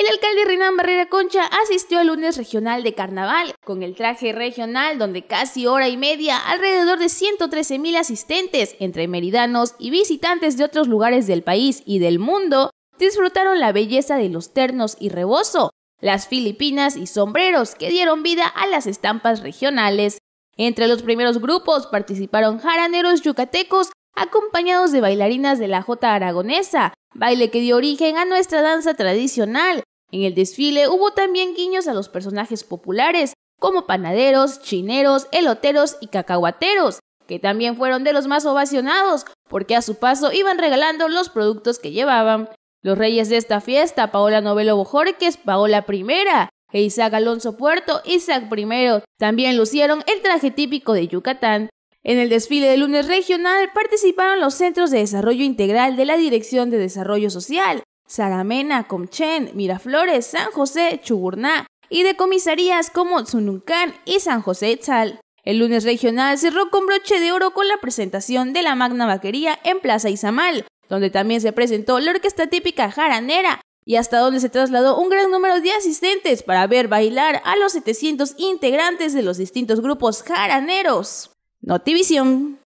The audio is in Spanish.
El alcalde Renán Barrera Concha asistió al lunes regional de carnaval con el traje regional donde casi hora y media alrededor de 113 mil asistentes entre meridanos y visitantes de otros lugares del país y del mundo disfrutaron la belleza de los ternos y rebozo, las filipinas y sombreros que dieron vida a las estampas regionales. Entre los primeros grupos participaron jaraneros yucatecos acompañados de bailarinas de la Jota Aragonesa, baile que dio origen a nuestra danza tradicional, en el desfile hubo también guiños a los personajes populares, como panaderos, chineros, eloteros y cacahuateros, que también fueron de los más ovacionados, porque a su paso iban regalando los productos que llevaban. Los reyes de esta fiesta, Paola Novelo Bojorques, Paola I, e Isaac Alonso Puerto, Isaac I, también lucieron el traje típico de Yucatán. En el desfile del lunes regional participaron los Centros de Desarrollo Integral de la Dirección de Desarrollo Social, Saramena, Comchen, Miraflores, San José, Chuburná y de comisarías como Tsununcán y San José Sal. El lunes regional cerró con broche de oro con la presentación de la Magna Vaquería en Plaza Izamal, donde también se presentó la orquesta típica jaranera y hasta donde se trasladó un gran número de asistentes para ver bailar a los 700 integrantes de los distintos grupos jaraneros. Notivisión.